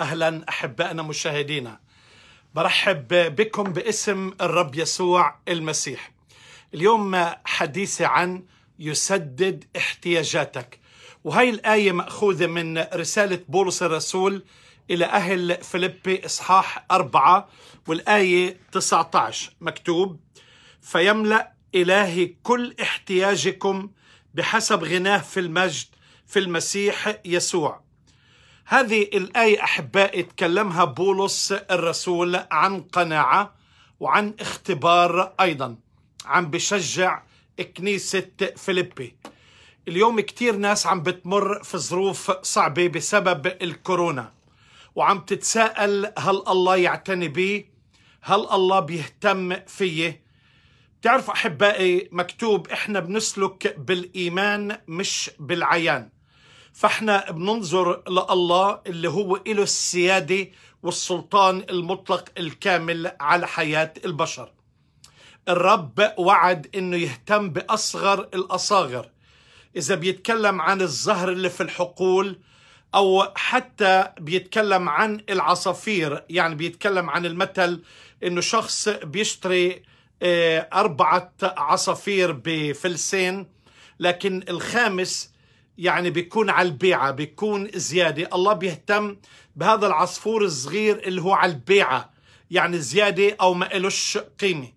أهلا أحبائنا مشاهدينا برحب بكم باسم الرب يسوع المسيح اليوم حديثي عن يسدد احتياجاتك وهي الآية مأخوذة من رسالة بولس الرسول إلى أهل فيلبي إصحاح أربعة والآية 19 مكتوب فيملأ إلهي كل احتياجكم بحسب غناه في المجد في المسيح يسوع هذه الآية أحبائي تكلمها بولس الرسول عن قناعة وعن اختبار أيضا عم بشجع كنيسة فيليبي اليوم كتير ناس عم بتمر في ظروف صعبة بسبب الكورونا وعم تتساءل هل الله يعتني بي هل الله بيهتم فيي تعرف أحبائي مكتوب إحنا بنسلك بالإيمان مش بالعيان فاحنا بننظر لله اللي هو له السيادة والسلطان المطلق الكامل على حياة البشر الرب وعد انه يهتم باصغر الاصاغر اذا بيتكلم عن الزهر اللي في الحقول او حتى بيتكلم عن العصافير يعني بيتكلم عن المثل انه شخص بيشتري آه، اربعه عصافير بفلسين لكن الخامس يعني بيكون على البيعة بيكون زيادة الله بيهتم بهذا العصفور الصغير اللي هو على البيعة يعني زيادة أو ما إلوش قيمة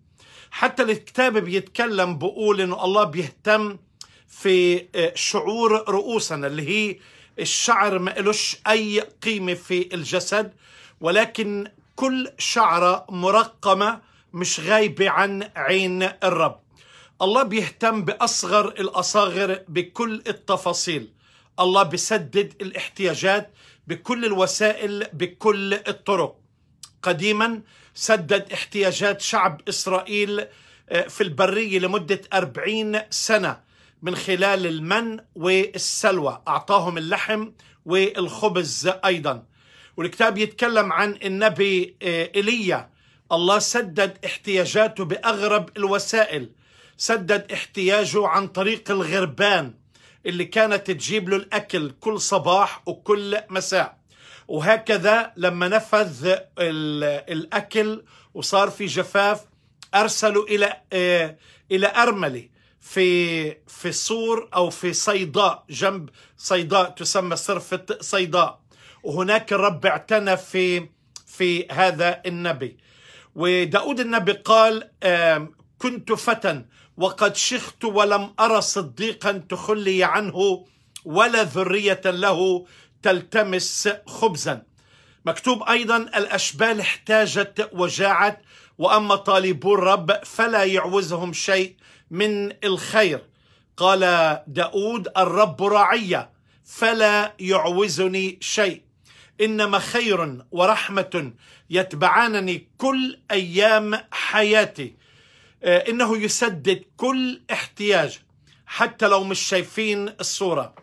حتى الكتاب بيتكلم بقول إنه الله بيهتم في آه، شعور رؤوسنا اللي هي الشعر ما إلوش أي قيمة في الجسد ولكن كل شعرة مرقمة مش غايبة عن عين الرب الله بيهتم بأصغر الأصاغر بكل التفاصيل الله بيسدد الاحتياجات بكل الوسائل بكل الطرق قديما سدد احتياجات شعب إسرائيل آه، في البرية لمدة أربعين سنة من خلال المن والسلوى أعطاهم اللحم والخبز أيضا والكتاب يتكلم عن النبي إيليا آه، الله سدد احتياجاته بأغرب الوسائل سدد احتياجه عن طريق الغربان اللي كانت تجيب له الأكل كل صباح وكل مساء وهكذا لما نفذ الأكل وصار في جفاف أرسلوا إلى آه، إلى أرملة في في صور أو في صيداء جنب صيداء تسمى صرفة صيداء وهناك الرب اعتنى في في هذا النبي وداود النبي قال كنت فتى وقد شخت ولم أرى صديقا تخلي عنه ولا ذرية له تلتمس خبزا مكتوب أيضا الأشبال احتاجت وجاعت وأما طالبو الرب فلا يعوزهم شيء من الخير قال داود الرب راعية فلا يعوزني شيء إنما خير ورحمة يتبعانني كل أيام حياتي آه، إنه يسدد كل احتياج حتى لو مش شايفين الصورة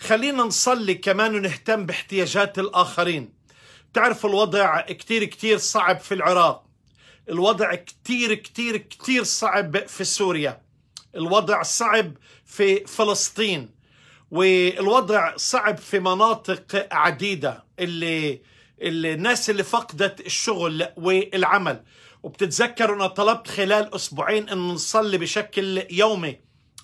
خلينا نصلي كمان ونهتم باحتياجات الآخرين تعرف الوضع كتير كتير صعب في العراق الوضع كتير كتير كتير صعب في سوريا الوضع صعب في فلسطين والوضع صعب في مناطق عديدة اللي الناس اللي فقدت الشغل والعمل وبتتذكروا أنا طلبت خلال أسبوعين أن نصلي بشكل يومي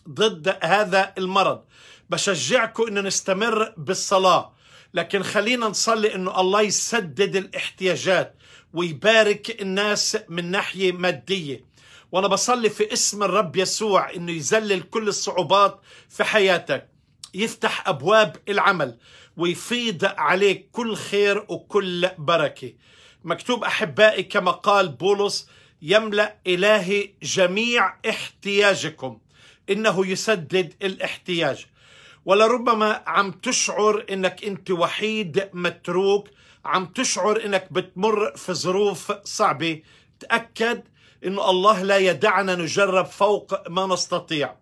ضد هذا المرض بشجعكم أن نستمر بالصلاة لكن خلينا نصلي أنه الله يسدد الاحتياجات ويبارك الناس من ناحية مادية وأنا بصلي في اسم الرب يسوع أنه يذلل كل الصعوبات في حياتك يفتح أبواب العمل ويفيض عليك كل خير وكل بركة مكتوب احبائي كما قال بولس يملا الهي جميع احتياجكم انه يسدد الاحتياج ولربما عم تشعر انك انت وحيد متروك عم تشعر انك بتمر في ظروف صعبه تاكد انه الله لا يدعنا نجرب فوق ما نستطيع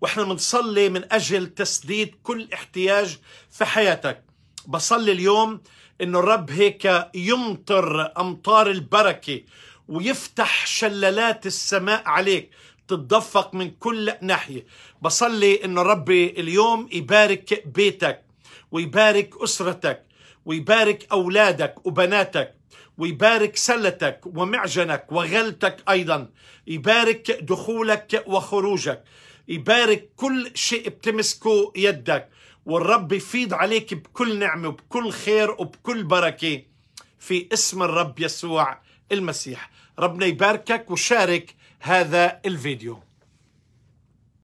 واحنا بنصلي من اجل تسديد كل احتياج في حياتك بصلي اليوم انه الرب هيك يمطر امطار البركه ويفتح شلالات السماء عليك تتدفق من كل ناحيه بصلي انه الرب اليوم يبارك بيتك ويبارك اسرتك ويبارك اولادك وبناتك ويبارك سلتك ومعجنك وغلتك ايضا يبارك دخولك وخروجك يبارك كل شيء بتمسكه يدك والرب يفيض عليك بكل نعمة وبكل خير وبكل بركة في اسم الرب يسوع المسيح ربنا يباركك وشارك هذا الفيديو